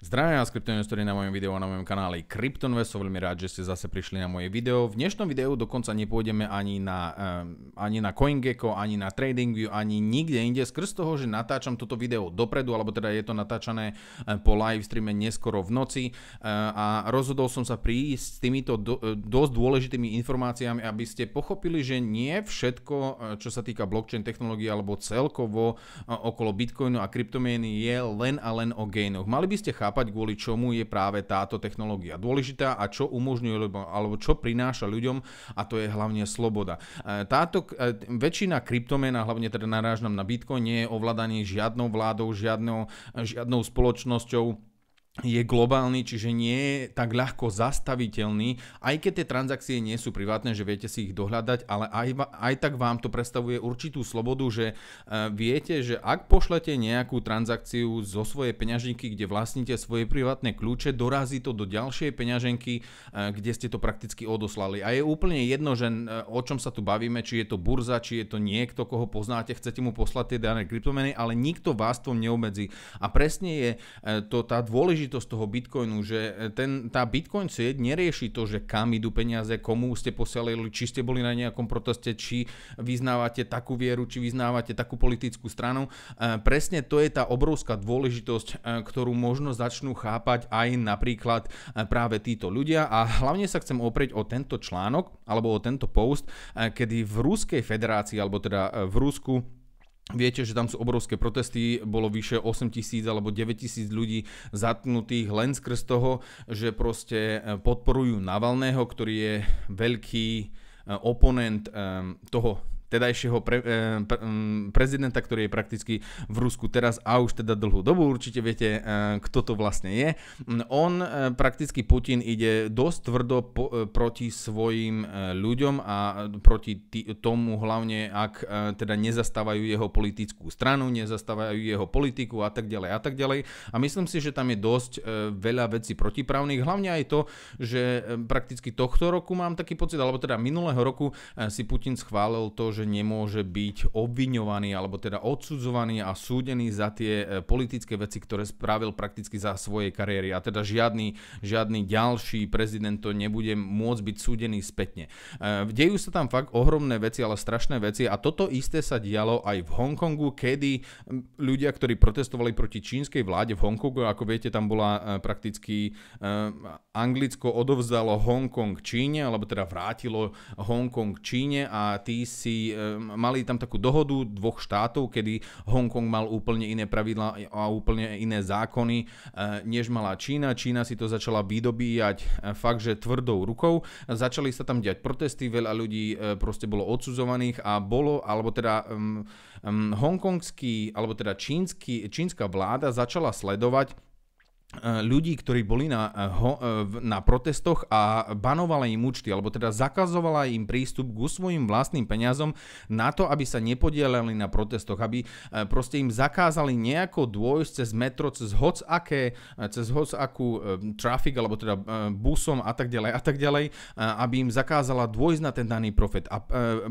Zdravím vás kryptoinvestori na mojom videu a na mojom kanále Kryptonvest. Som veľmi rád, že ste zase prišli na moje video. V dnešnom videu dokonca nepôjdeme ani na, um, ani na CoinGecko, ani na TradingView, ani nikde inde. Skrz toho, že natáčam toto video dopredu, alebo teda je to natáčané eh, po live streame neskoro v noci eh, a rozhodol som sa prísť s týmito do, dosť dôležitými informáciami, aby ste pochopili, že nie všetko, čo sa týka blockchain technológie alebo celkovo okolo Bitcoinu a kryptomieny je len a len o gainoch. Mali by ste chápať, chápať, kvôli čomu je práve táto technológia dôležitá a čo umožňuje, alebo čo prináša ľuďom a to je hlavne sloboda. E, táto e, väčšina kryptomien, a hlavne teda narážam na Bitcoin, nie je ovládaný žiadnou vládou, žiadnou, žiadnou spoločnosťou, je globálny, čiže nie je tak ľahko zastaviteľný, aj keď tie transakcie nie sú privátne, že viete si ich dohľadať, ale aj, aj tak vám to predstavuje určitú slobodu, že uh, viete, že ak pošlete nejakú transakciu zo svojej peňaženky, kde vlastníte svoje privátne kľúče, dorazí to do ďalšej peňaženky, uh, kde ste to prakticky odoslali. A je úplne jedno, že uh, o čom sa tu bavíme, či je to burza, či je to niekto, koho poznáte, chcete mu poslať tie dané kryptomeny, ale nikto vás to neobmedzí. A presne je to tá dôležitá dôležitosť toho Bitcoinu, že e, ten, tá Bitcoin sieť nerieši to, že kam idú peniaze, komu ste posielali, či ste boli na nejakom proteste, či vyznávate takú vieru, či vyznávate takú politickú stranu. E, presne to je tá obrovská dôležitosť, e, ktorú možno začnú chápať aj napríklad práve títo ľudia a hlavne sa chcem oprieť o tento článok alebo o tento post, kedy v Ruskej federácii alebo teda v Rusku Viete, že tam sú obrovské protesty, bolo vyše 8 tisíc alebo 9 tisíc ľudí zatknutých len skrz toho, že proste e, podporujú Navalného, ktorý je veľký e, oponent e, toho tedajšieho pre, e, pre, mm, prezidenta, ktorý je prakticky v Rusku teraz a už teda dlhú dobu, určite viete, eh, kto to vlastne je. Mm, on eh, prakticky Putin ide dosť tvrdo po, proti svojim ľuďom a proti tý, tomu hlavne, ak teda nezastávajú jeho politickú stranu, nezastávajú jeho politiku a tak ďalej a tak ďalej. A myslím si, že tam je dosť veľa vecí protiprávnych, hlavne aj to, že e, prakticky tohto roku mám taký pocit, alebo teda minulého roku si Putin schválil to, že že nemôže byť obviňovaný alebo teda odsudzovaný a súdený za tie e, politické veci, ktoré spravil prakticky za svojej kariéry. A teda žiadny, žiadny ďalší prezident to nebude môcť byť súdený spätne. E, dejú sa tam fakt ohromné veci, ale strašné veci a toto isté sa dialo aj v Hongkongu, kedy ľudia, ktorí protestovali proti čínskej vláde v Hongkongu, ako viete, tam bola e, prakticky Anglicko odovzdalo Hongkong Číne, alebo teda vrátilo Hongkong Číne a tí si Eh, mali, tam takú dohodu dvoch štátov, kedy Hongkong mal úplne iné pravidla a úplne iné zákony, eh, než mala Čína. Čína si to začala vydobíjať eh, fakt, že tvrdou rukou. Začali sa tam diať protesty, veľa ľudí proste bolo odsudzovaných a bolo, alebo teda mm, mm, hongkongský, alebo teda čínsky, čínska vláda začala sledovať Eh, ľudí, ktorí boli na, eh, eh, na protestoch a banovala im účty, alebo teda zakazovala im prístup ku svojim vlastným peniazom na to, aby sa nepodielali na protestoch, aby proste im zakázali nejako dôjsť cez metro, cez hoc aké, cez hoc akú trafik, alebo teda busom a tak ďalej a tak ďalej, aby im zakázala dôjsť na ten daný profet a,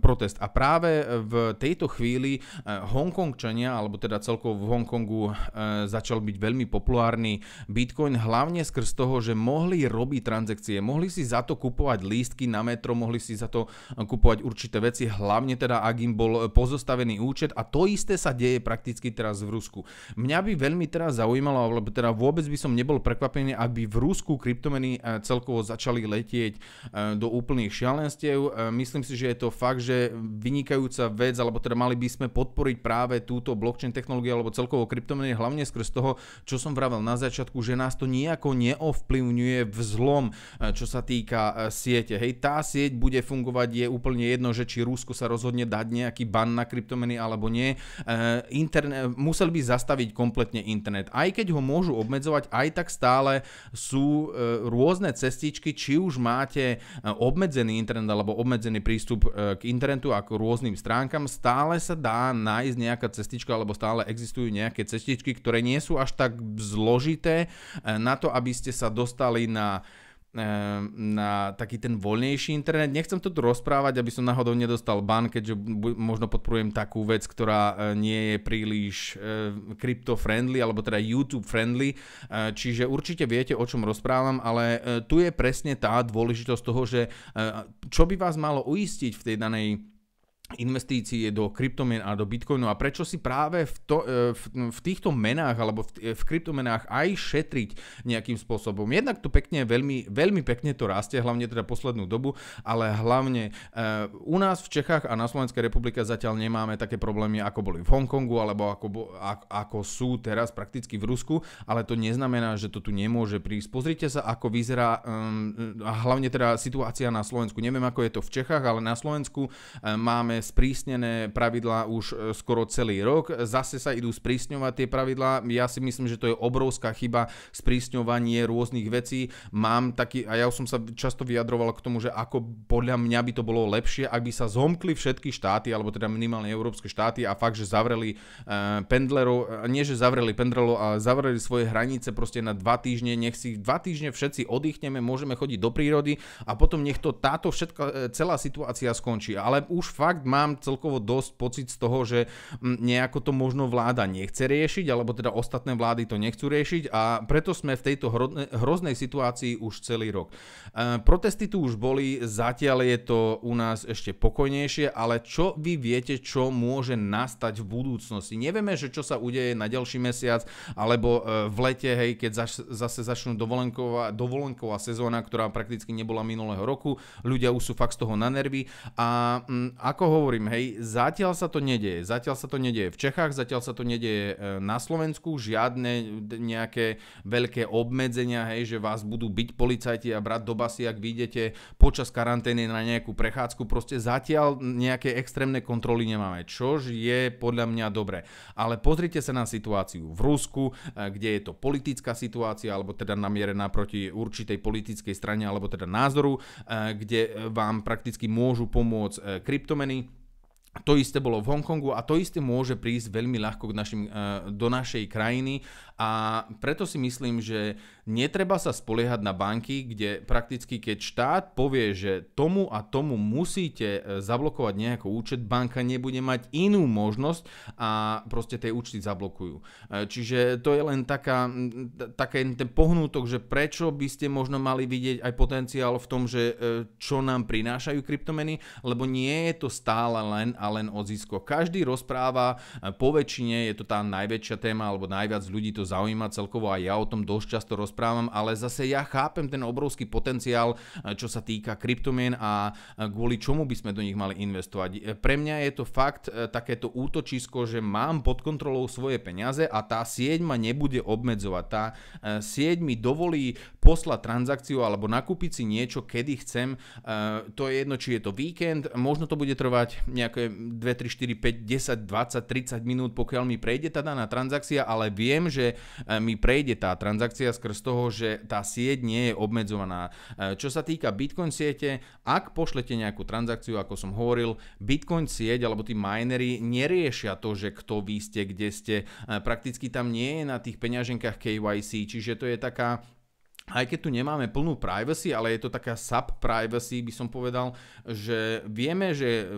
protest. A práve v tejto chvíli Hongkongčania, alebo teda celkovo v Hongkongu začal byť veľmi populárny Bitcoin hlavne skrz toho, že mohli robiť transakcie, mohli si za to kupovať lístky na metro, mohli si za to eh, kupovať určité veci, hlavne teda ak im bol eh, pozostavený účet a to isté sa deje prakticky teraz v Rusku. Mňa by veľmi teraz zaujímalo, alebo teda vôbec by som nebol prekvapený, ak by v Rusku kryptomeny eh, celkovo začali letieť do úplných šialenstiev. Myslím si, že je to fakt, že vynikajúca vec, alebo teda mali by sme podporiť práve túto blockchain technológiu alebo celkovo kryptomeny, hlavne skrz toho, čo som vravel na začiatku, začiatku, že nás to nejako neovplyvňuje v zlom, e, čo sa týka e, siete. Hej, tá sieť bude fungovať, je úplne jedno, že či Rusko sa rozhodne dať nejaký ban na kryptomeny alebo nie. E, internet, musel by zastaviť kompletne internet. Aj keď ho môžu obmedzovať, aj tak stále sú rôzne cestičky, či už máte obmedzený internet alebo obmedzený prístup k internetu a k rôznym stránkam, stále sa dá nájsť nejaká cestička alebo stále existujú nejaké cestičky, ktoré nie sú až tak zložité E, na to, aby ste sa dostali na e, na taký ten voľnejší internet. Nechcem to tu rozprávať, aby som náhodou nedostal ban, keďže možno podporujem takú vec, ktorá e, nie je príliš crypto-friendly, alebo teda YouTube-friendly. Čiže určite viete, o čom rozprávam, ale tu je presne tá dôležitosť toho, že čo by vás malo uistiť v tej danej investície do kryptomien a do bitcoinu a prečo si práve v, to, e, v, v týchto menách alebo v, e, v kryptomenách aj šetriť nejakým spôsobom. Jednak to pekne, veľmi, veľmi pekne to rastie, hlavne teda poslednú dobu, ale hlavne e, u nás v Čechách a na Slovenskej republike zatiaľ nemáme také problémy, ako boli v Hongkongu alebo ako, a, ako sú teraz prakticky v Rusku, ale to neznamená, že to tu nemôže prísť. Pozrite sa, ako vyzerá um, hlavne teda situácia na Slovensku. Neviem, ako je to v Čechách, ale na Slovensku e, máme máme sprísnené pravidlá už e, skoro celý rok. Zase sa idú sprísňovať tie pravidlá. Ja si myslím, že to je obrovská chyba sprísňovanie rôznych vecí. Mám taký, a ja som sa často vyjadroval k tomu, že ako podľa mňa by to bolo lepšie, ak by sa zomkli všetky štáty, alebo teda minimálne európske štáty a fakt, že zavreli uh, pendlerov, e, nie že zavreli pendlerov, ale zavreli svoje hranice proste na dva týždne, nech si dva týždne všetci oddychneme, môžeme chodiť do prírody a potom nech to táto všetka, celá situácia skončí. Ale už fakt mám celkovo dosť pocit z toho, že mm, nejako to možno vláda nechce riešiť, alebo teda ostatné vlády to nechcú riešiť a preto sme v tejto hroznej situácii už celý rok. E, protesty tu už boli, zatiaľ je to u nás ešte pokojnejšie, ale čo vy viete, čo môže nastať v budúcnosti? Nevieme, že čo sa udeje na ďalší mesiac, alebo e, v lete, hej, keď zaš, zase začnú dovolenková, dovolenková sezóna, ktorá prakticky nebola minulého roku, ľudia už sú fakt z toho na nervy a mm, ako hovorím, hej, zatiaľ sa to nedieje. Zatiaľ sa to nedieje v Čechách, zatiaľ sa to nedieje e, na Slovensku. Žiadne nejaké veľké obmedzenia, hej, že vás budú byť policajti a brať do basy, ak vyjdete počas karantény na nejakú prechádzku. Proste zatiaľ nejaké extrémne kontroly nemáme, čož je podľa mňa dobre. Ale pozrite sa na situáciu v Rusku, e, kde je to politická situácia, alebo teda namierená proti určitej politickej strane, alebo teda názoru, e, kde vám prakticky môžu pomôcť kryptomeny, to isté bolo v Hongkongu a to isté môže prísť veľmi ľahko k našim, eh, do našej krajiny a preto si myslím, že netreba sa spoliehať na banky, kde prakticky keď štát povie, že tomu a tomu musíte e, zablokovať nejaký účet, banka nebude mať inú možnosť a proste tie účty zablokujú. E, čiže to je len taká, taký ten pohnútok, že prečo by ste možno mali vidieť aj potenciál v tom, že e, čo nám prinášajú kryptomeny, lebo nie je to stále len a len o zisko. Každý rozpráva, po väčšine je to tá najväčšia téma, alebo najviac ľudí to zaujíma celkovo a ja o tom dosť často rozprávam, ale zase ja chápem ten obrovský potenciál, eh, čo sa týka kryptomien a eh, kvôli čomu by sme do nich mali investovať. Eh, pre mňa je to fakt takéto útočisko, že mám pod kontrolou svoje peniaze a tá sieť ma nebude obmedzovať. Tá sieť mi dovolí poslať transakciu alebo nakúpiť si niečo, kedy chcem. To je jedno, či je to víkend, možno to bude trvať nejaké 2, 3, 4, 5, 10, 20, 30 minút, pokiaľ mi prejde tá daná transakcia, ale viem, že E, mi prejde tá transakcia skrz toho, že tá sieť nie je obmedzovaná. E, čo sa týka Bitcoin siete, ak pošlete nejakú transakciu, ako som hovoril, Bitcoin sieť alebo tí minery neriešia to, že kto vy ste, kde ste. E, prakticky tam nie je na tých peňaženkách KYC, čiže to je taká aj keď tu nemáme plnú privacy, ale je to taká sub-privacy, by som povedal, že vieme, že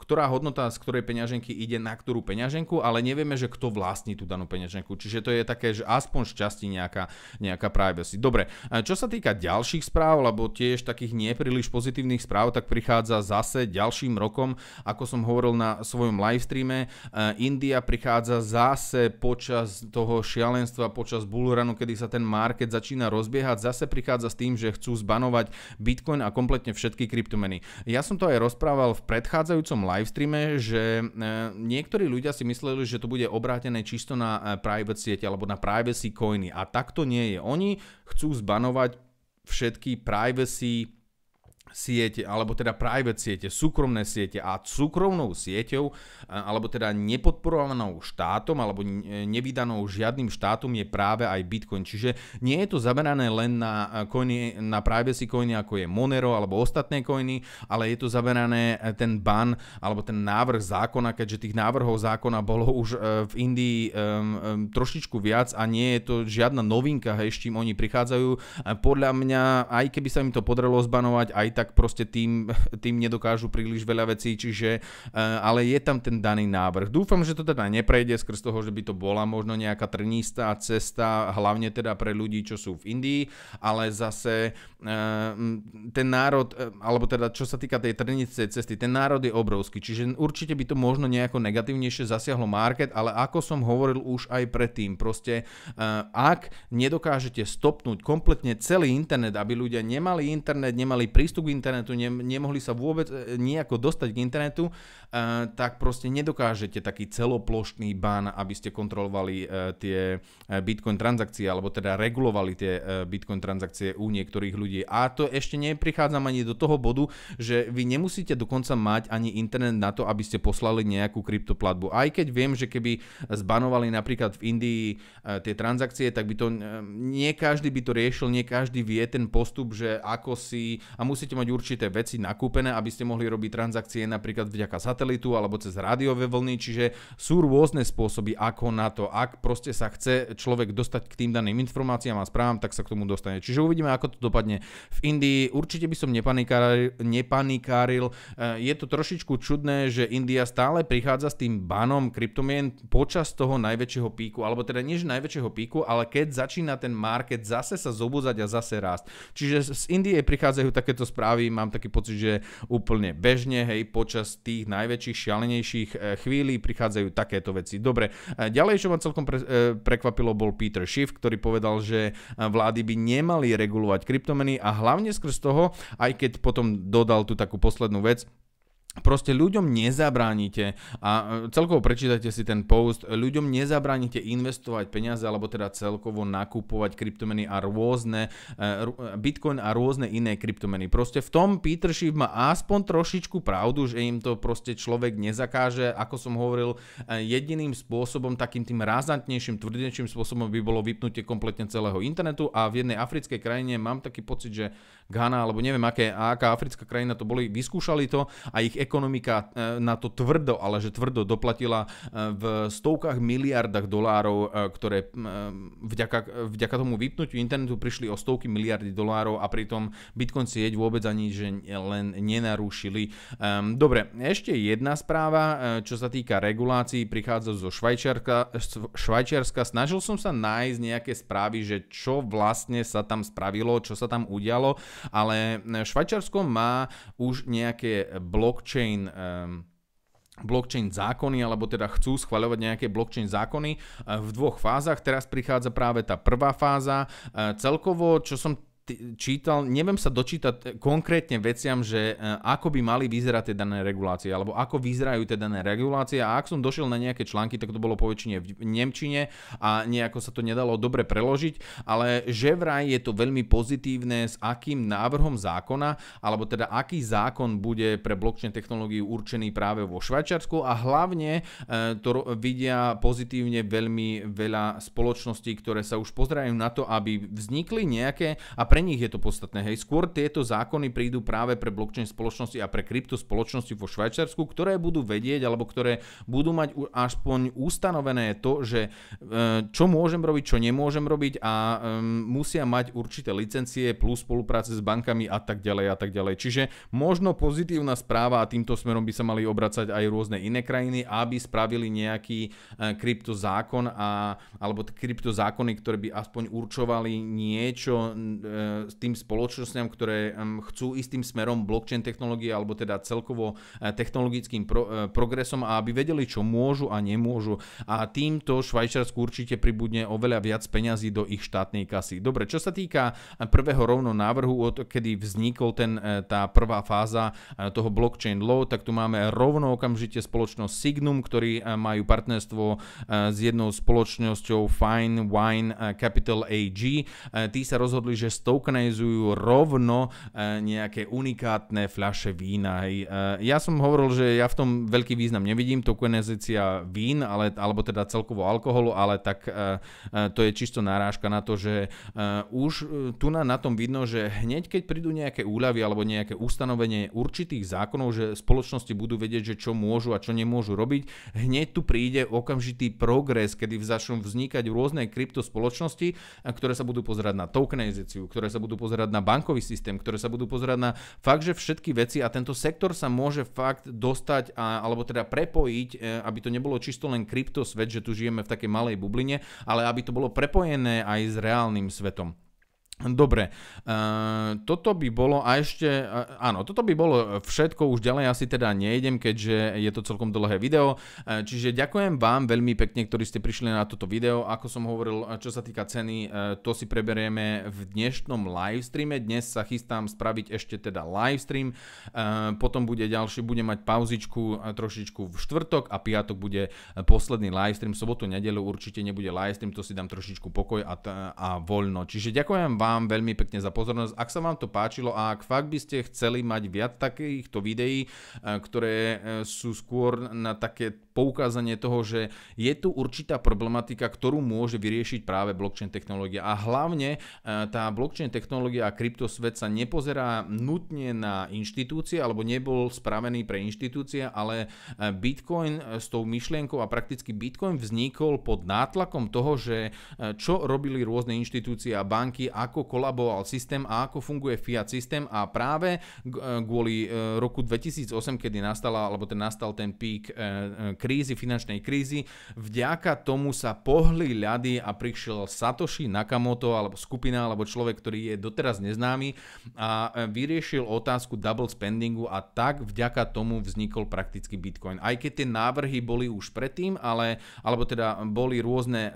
ktorá hodnota z ktorej peňaženky ide na ktorú peňaženku, ale nevieme, že kto vlastní tú danú peňaženku. Čiže to je také, že aspoň časti nejaká, nejaká privacy. Dobre, čo sa týka ďalších správ, lebo tiež takých nepríliš pozitívnych správ, tak prichádza zase ďalším rokom, ako som hovoril na svojom livestreame, e, India prichádza zase počas toho šialenstva, počas bullrunu, kedy sa ten market začína rozbiehať Geerhardt zase prichádza s tým, že chcú zbanovať Bitcoin a kompletne všetky kryptomeny. Ja som to aj rozprával v predchádzajúcom livestreame, že e, niektorí ľudia si mysleli, že to bude obrátené čisto na e, private siete alebo na privacy coiny a takto nie je. Oni chcú zbanovať všetky privacy siete, alebo teda private siete, súkromné siete a súkromnou sieťou, e, alebo teda nepodporovanou štátom, alebo e, nevydanou žiadnym štátom je práve aj Bitcoin. Čiže nie je to zamerané len na, e, coiny, na privacy coiny, ako je Monero alebo ostatné coiny, ale je to zamerané ten ban, alebo ten návrh zákona, keďže tých návrhov zákona bolo už v Indii um, um, trošičku viac a nie je to žiadna novinka, hej, s čím oni prichádzajú. Podľa mňa, aj keby sa im to podarilo zbanovať, aj tak tak proste tým, tým nedokážu príliš veľa vecí, čiže eh, ale je tam ten daný návrh. Dúfam, že to teda neprejde skrz toho, že by to bola možno nejaká trnistá cesta, hlavne teda pre ľudí, čo sú v Indii, ale zase eh, ten národ, eh, alebo teda čo sa týka tej trnistej cesty, ten národ je obrovský, čiže určite by to možno nejako negatívnejšie zasiahlo market, ale ako som hovoril už aj predtým, proste ak nedokážete stopnúť kompletne celý internet, aby ľudia nemali internet, nemali prístup k internetu, ne, nemohli sa vôbec e, nejako dostať k internetu, e, tak proste nedokážete taký celoplošný ban, aby ste kontrolovali e, tie bitcoin transakcie, alebo teda regulovali tie bitcoin transakcie u niektorých ľudí. A to ešte neprichádzam ani do toho bodu, že vy nemusíte dokonca mať ani internet na to, aby ste poslali nejakú kryptoplatbu. Aj keď viem, že keby zbanovali napríklad v Indii tie transakcie, tak by to nie každý by to riešil, nie každý vie ten postup, že ako si a musíte mať mať určité veci nakúpené, aby ste mohli robiť transakcie napríklad vďaka satelitu alebo cez rádiové vlny, čiže sú rôzne spôsoby ako na to, ak proste sa chce človek dostať k tým daným informáciám a správam, tak sa k tomu dostane. Čiže uvidíme, ako to dopadne v Indii. Určite by som nepanikáril, nepanikáril. Je to trošičku čudné, že India stále prichádza s tým banom kryptomien počas toho najväčšieho píku, alebo teda nie že najväčšieho píku, ale keď začína ten market zase sa zobúzať a zase rásť. Čiže z Indie prichádzajú takéto správy správy mám taký pocit, že úplne bežne, hej, počas tých najväčších, šialenejších eh, chvíľí prichádzajú takéto veci. Dobre, eh, ďalej, čo ma celkom pre, eh, prekvapilo, bol Peter Schiff, ktorý povedal, že vlády by nemali regulovať kryptomeny a hlavne skrz toho, aj keď potom dodal tú takú poslednú vec, Proste ľuďom nezabránite a e, celkovo prečítajte si ten post, ľuďom nezabránite investovať peniaze alebo teda celkovo nakupovať kryptomeny a rôzne, e, e, bitcoin a rôzne iné kryptomeny. Proste v tom Peter Schiff má aspoň trošičku pravdu, že im to proste človek nezakáže, ako som hovoril, jediným spôsobom, takým tým razantnejším, tvrdnejším spôsobom by bolo vypnutie kompletne celého internetu a v jednej africkej krajine mám taký pocit, že Ghana alebo neviem aké, aká africká krajina to boli, vyskúšali to a ich ekonomika e, na to tvrdo, ale že tvrdo doplatila e, v stovkách miliardách dolárov, e, ktoré vďaka, vďaka tomu vypnutiu internetu prišli o stovky miliardy dolárov a pritom Bitcoin sieť vôbec ani že len nenarúšili. Ehm, dobre, ešte jedna správa, čo sa týka regulácií, prichádza zo Švajčiarka, Švajčiarska. Snažil som sa nájsť nejaké správy, že čo vlastne sa tam spravilo, čo sa tam udialo, ale Švajčiarsko má už nejaké blockchain blockchain um, blockchain zákony, alebo teda chcú schvaľovať nejaké blockchain zákony eh, v dvoch fázach. Teraz prichádza práve tá prvá fáza. Eh, celkovo, čo som čítal, neviem sa dočítať eh, konkrétne veciam, že eh, ako by mali vyzerať tie dané regulácie, alebo ako vyzerajú tie dané regulácie a ak som došiel na nejaké články, tak to bolo poväčšine v Nemčine a nejako sa to nedalo dobre preložiť, ale že vraj je to veľmi pozitívne s akým návrhom zákona, alebo teda aký zákon bude pre blockchain technológiu určený práve vo Švajčiarsku a hlavne eh, to vidia pozitívne veľmi veľa spoločností, ktoré sa už pozerajú na to, aby vznikli nejaké a pre nich je to podstatné. Hej, skôr tieto zákony prídu práve pre blockchain spoločnosti a pre krypto spoločnosti vo Švajčiarsku, ktoré budú vedieť alebo ktoré budú mať aspoň ustanovené to, že e, čo môžem robiť, čo nemôžem robiť a musia mať určité licencie plus spolupráce s bankami a tak ďalej a tak ďalej. Čiže možno pozitívna správa a týmto smerom by sa mali obracať aj rôzne iné krajiny, aby spravili nejaký e, kryptozákon a, alebo zákony, ktoré by aspoň určovali niečo e, tým spoločnosťam, ktoré chcú istým smerom blockchain technológie alebo teda celkovo e, technologickým pro, e, progresom a aby vedeli, čo môžu a nemôžu. A týmto Švajčiarsku určite pribudne oveľa viac peňazí do ich štátnej kasy. Dobre, čo sa týka e, prvého rovno návrhu, od kedy vznikol ten, tá prvá fáza toho blockchain law, tak tu máme rovno okamžite spoločnosť Signum, ktorí majú partnerstvo s jednou spoločnosťou Fine Wine Capital AG. Tí sa rozhodli, že 100 tokenizujú rovno e, nejaké unikátne fľaše vína. E, ja som hovoril, že ja v tom veľký význam nevidím, tokenizácia vín, ale, alebo teda celkovo alkoholu, ale tak e, to je čisto narážka na to, že už tu na, na tom vidno, že hneď keď prídu nejaké úľavy alebo nejaké ustanovenie určitých zákonov, že spoločnosti budú vedieť, že čo môžu a čo nemôžu robiť, hneď tu príde okamžitý progres, kedy začnú vznikať rôzne spoločnosti, ktoré sa budú pozerať na tokenizáciu, ktoré sa budú pozerať na bankový systém, ktoré sa budú pozerať na fakt, že všetky veci a tento sektor sa môže fakt dostať a, alebo teda prepojiť, e, aby to nebolo čisto len kryptosvet, že tu žijeme v takej malej bubline, ale aby to bolo prepojené aj s reálnym svetom. Dobre, e, toto by bolo a ešte, e, áno, toto by bolo všetko, už ďalej asi teda nejdem, keďže je to celkom dlhé video, e, čiže ďakujem vám veľmi pekne, ktorí ste prišli na toto video, ako som hovoril, e, čo sa týka ceny, e, to si preberieme v dnešnom livestreame, dnes sa chystám spraviť ešte teda livestream, e, potom bude ďalší, bude mať pauzičku trošičku v štvrtok a piatok bude posledný livestream, sobotu, nedelu určite nebude livestream, to si dám trošičku pokoj a, a voľno, čiže ďakujem vám vám veľmi pekne za pozornosť. Ak sa vám to páčilo a ak fakt by ste chceli mať viac takýchto videí, e, ktoré e, sú skôr na také poukázanie toho, že je tu určitá problematika, ktorú môže vyriešiť práve blockchain technológia. A hlavne e, tá blockchain technológia a kryptosvet sa nepozerá nutne na inštitúcie, alebo nebol spravený pre inštitúcie, ale Bitcoin s tou myšlienkou a prakticky Bitcoin vznikol pod nátlakom toho, že čo robili rôzne inštitúcie a banky, ako ako kolaboval systém a ako funguje Fiat systém a práve e, kvôli e, roku 2008, kedy nastala, alebo ten nastal ten pík e, krízy, finančnej krízy, vďaka tomu sa pohli ľady a prišiel Satoshi Nakamoto, alebo skupina, alebo človek, ktorý je doteraz neznámy a vyriešil otázku double spendingu a tak vďaka tomu vznikol prakticky Bitcoin. Aj keď tie návrhy boli už predtým, ale, alebo teda boli rôzne um,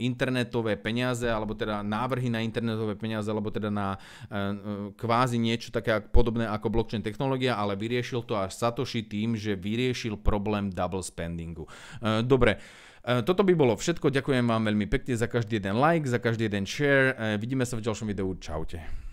internetové peniaze, alebo teda návrhy na internetové peniaze, alebo teda na eh, kvázi niečo také podobné ako blockchain technológia, ale vyriešil to až Satoshi tým, že vyriešil problém double spendingu. Eh, dobre, eh, toto by bolo všetko, ďakujem vám veľmi pekne za každý jeden like, za každý jeden share, vidíme sa v ďalšom videu, čaute.